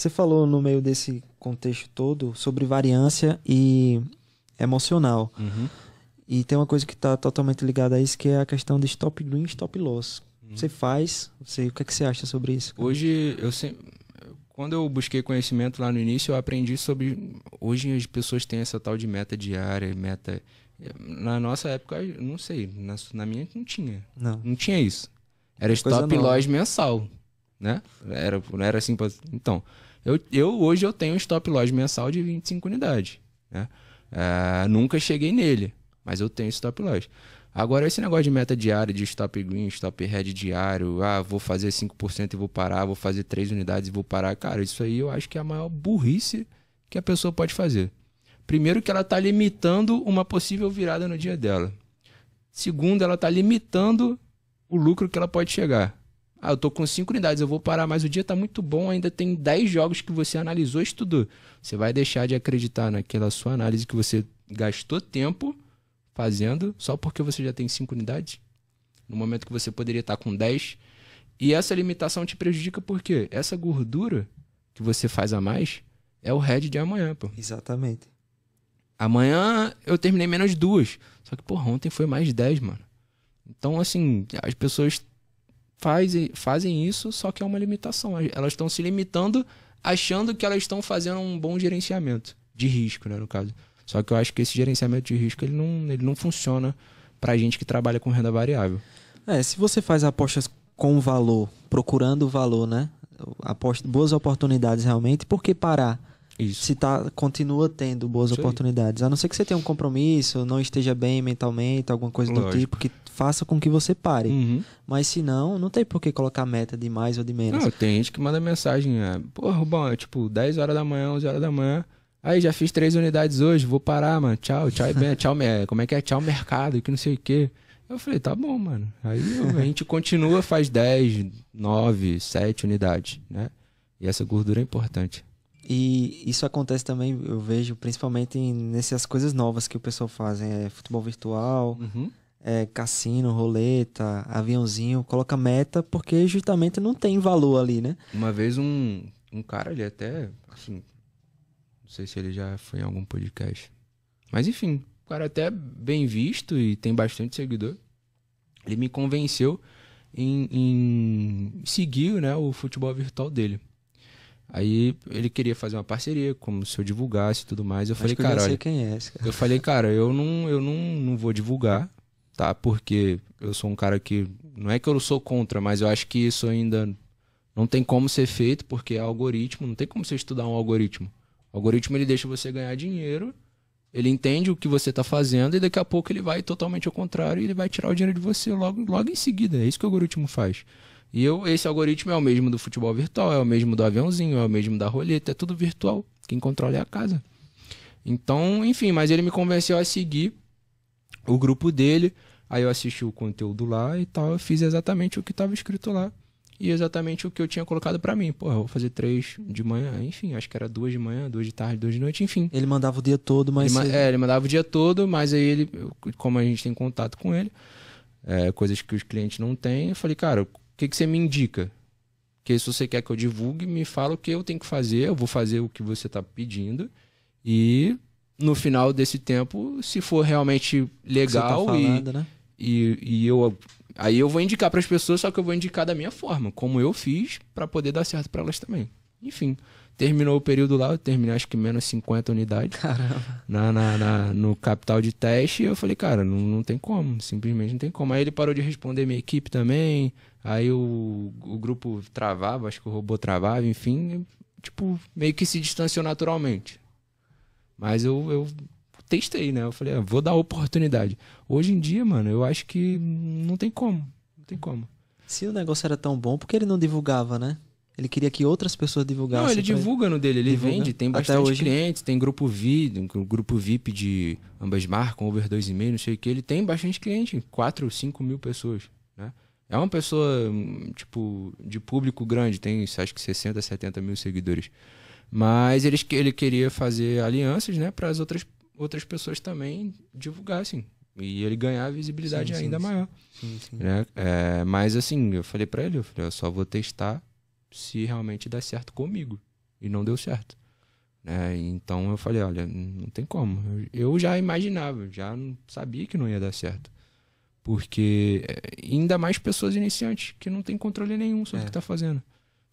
Você falou no meio desse contexto todo sobre variância e emocional. Uhum. E tem uma coisa que está totalmente ligada a isso, que é a questão de stop green, stop loss. Uhum. Você faz, você, o que, é que você acha sobre isso? Cara? Hoje, eu sempre, quando eu busquei conhecimento lá no início, eu aprendi sobre. Hoje as pessoas têm essa tal de meta diária, meta. Na nossa época, não sei, na, na minha não tinha. Não. Não tinha isso. Era stop loss mensal, né? Era, era assim. Então, eu, eu hoje eu tenho um stop loss mensal de 25 unidades. Né? É, nunca cheguei nele, mas eu tenho stop loss. Agora, esse negócio de meta diária, de stop green, stop red diário, ah, vou fazer 5% e vou parar, vou fazer 3 unidades e vou parar. Cara, isso aí eu acho que é a maior burrice que a pessoa pode fazer. Primeiro, que ela está limitando uma possível virada no dia dela. Segundo, ela está limitando o lucro que ela pode chegar. Ah, eu tô com 5 unidades, eu vou parar, mas o dia tá muito bom, ainda tem 10 jogos que você analisou, e estudou. Você vai deixar de acreditar naquela sua análise que você gastou tempo fazendo só porque você já tem 5 unidades? No momento que você poderia estar tá com 10. E essa limitação te prejudica porque essa gordura que você faz a mais é o head de amanhã, pô. Exatamente. Amanhã eu terminei menos duas. Só que, porra, ontem foi mais dez, mano. Então, assim, as pessoas faz, fazem isso, só que é uma limitação. Elas estão se limitando achando que elas estão fazendo um bom gerenciamento de risco, né, no caso. Só que eu acho que esse gerenciamento de risco ele não, ele não funciona para gente que trabalha com renda variável. É, se você faz apostas com valor, procurando valor, né? Aposta, boas oportunidades realmente, por que parar? Isso. se tá, continua tendo boas Isso oportunidades. Aí. A não ser que você tenha um compromisso, não esteja bem mentalmente, alguma coisa Lógico. do tipo, que faça com que você pare. Uhum. Mas se não, não tem por que colocar meta de mais ou de menos. Não, tem gente que manda mensagem, é, pô, bom, é tipo 10 horas da manhã, 11 horas da manhã. Aí já fiz três unidades hoje, vou parar, mano. Tchau, tchau, bem, tchau, é, como é que é? Tchau, mercado, que não sei o quê. Eu falei, tá bom, mano. Aí a gente continua, faz 10, 9, 7 unidades, né? E essa gordura é importante. E isso acontece também, eu vejo, principalmente nessas coisas novas que o pessoal faz. Né? É futebol virtual, uhum. é, cassino, roleta, aviãozinho. Coloca meta porque justamente não tem valor ali, né? Uma vez um, um cara, ele até, assim, não sei se ele já foi em algum podcast. Mas enfim, o cara é até bem visto e tem bastante seguidor. Ele me convenceu em, em seguir né, o futebol virtual dele. Aí ele queria fazer uma parceria, como se eu divulgasse e tudo mais. Eu Acho falei, que cara, eu, quem é esse cara. eu falei, cara, eu não, eu não, não vou divulgar, tá? Porque eu sou um cara que não é que eu sou contra, mas eu acho que isso ainda não tem como ser feito porque é algoritmo, não tem como você estudar um algoritmo. O algoritmo ele deixa você ganhar dinheiro, ele entende o que você está fazendo e daqui a pouco ele vai totalmente ao contrário e ele vai tirar o dinheiro de você logo, logo em seguida. É isso que o algoritmo faz. E eu, esse algoritmo é o mesmo do futebol virtual, é o mesmo do aviãozinho, é o mesmo da roleta, é tudo virtual. Quem controla é a casa. Então, enfim, mas ele me convenceu a seguir o grupo dele. Aí eu assisti o conteúdo lá e tal, eu fiz exatamente o que estava escrito lá e exatamente o que eu tinha colocado para mim. Porra, eu vou fazer três de manhã, enfim, acho que era duas de manhã, duas de tarde, duas de noite, enfim. Ele mandava o dia todo, mas. Ele, é, ele mandava o dia todo, mas aí ele, como a gente tem contato com ele, é, coisas que os clientes não têm, eu falei, cara, que, que você me indica? Porque se você quer que eu divulgue, me fala o que eu tenho que fazer, eu vou fazer o que você está pedindo. E no final desse tempo, se for realmente tá legal tá falando, e, né? e, e eu aí eu vou indicar para as pessoas, só que eu vou indicar da minha forma, como eu fiz para poder dar certo para elas também. Enfim, terminou o período lá, eu terminei acho que menos 50 unidades. Caramba. Na, na, na no capital de teste, e eu falei, cara, não, não tem como, simplesmente não tem como. Aí ele parou de responder minha equipe também, aí o, o grupo travava, acho que o robô travava, enfim, tipo, meio que se distanciou naturalmente. Mas eu, eu testei, né? Eu falei, ah, vou dar oportunidade. Hoje em dia, mano, eu acho que não tem como, não tem como. Se o negócio era tão bom, por que ele não divulgava, né? Ele queria que outras pessoas divulgassem. Não, ele divulga ele. no dele, ele divulga. vende, tem bastante Até hoje. clientes, tem grupo VIP, grupo VIP de ambas marcas, over 2,5, não sei o que. Ele tem bastante cliente, 4 ou 5 mil pessoas, né? É uma pessoa, hum, tipo, de público grande, tem acho que 60, 70 mil seguidores. Mas ele, ele queria fazer alianças, né, para as outras, outras pessoas também divulgassem. E ele ganhar visibilidade sim, ainda sim, maior. Sim, né? É, mas assim, eu falei para ele, eu, falei, eu só vou testar se realmente der certo comigo. E não deu certo. Né? Então eu falei, olha, não tem como. Eu já imaginava, já sabia que não ia dar certo. Porque eh, ainda mais pessoas iniciantes que não tem controle nenhum sobre o que está é. fazendo.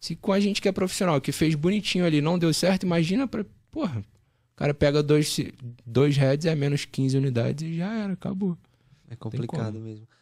Se com a gente que é profissional, que fez bonitinho ali, não deu certo, imagina pra. Porra, o cara pega dois, dois heads, é menos 15 unidades e já era, acabou. É complicado mesmo.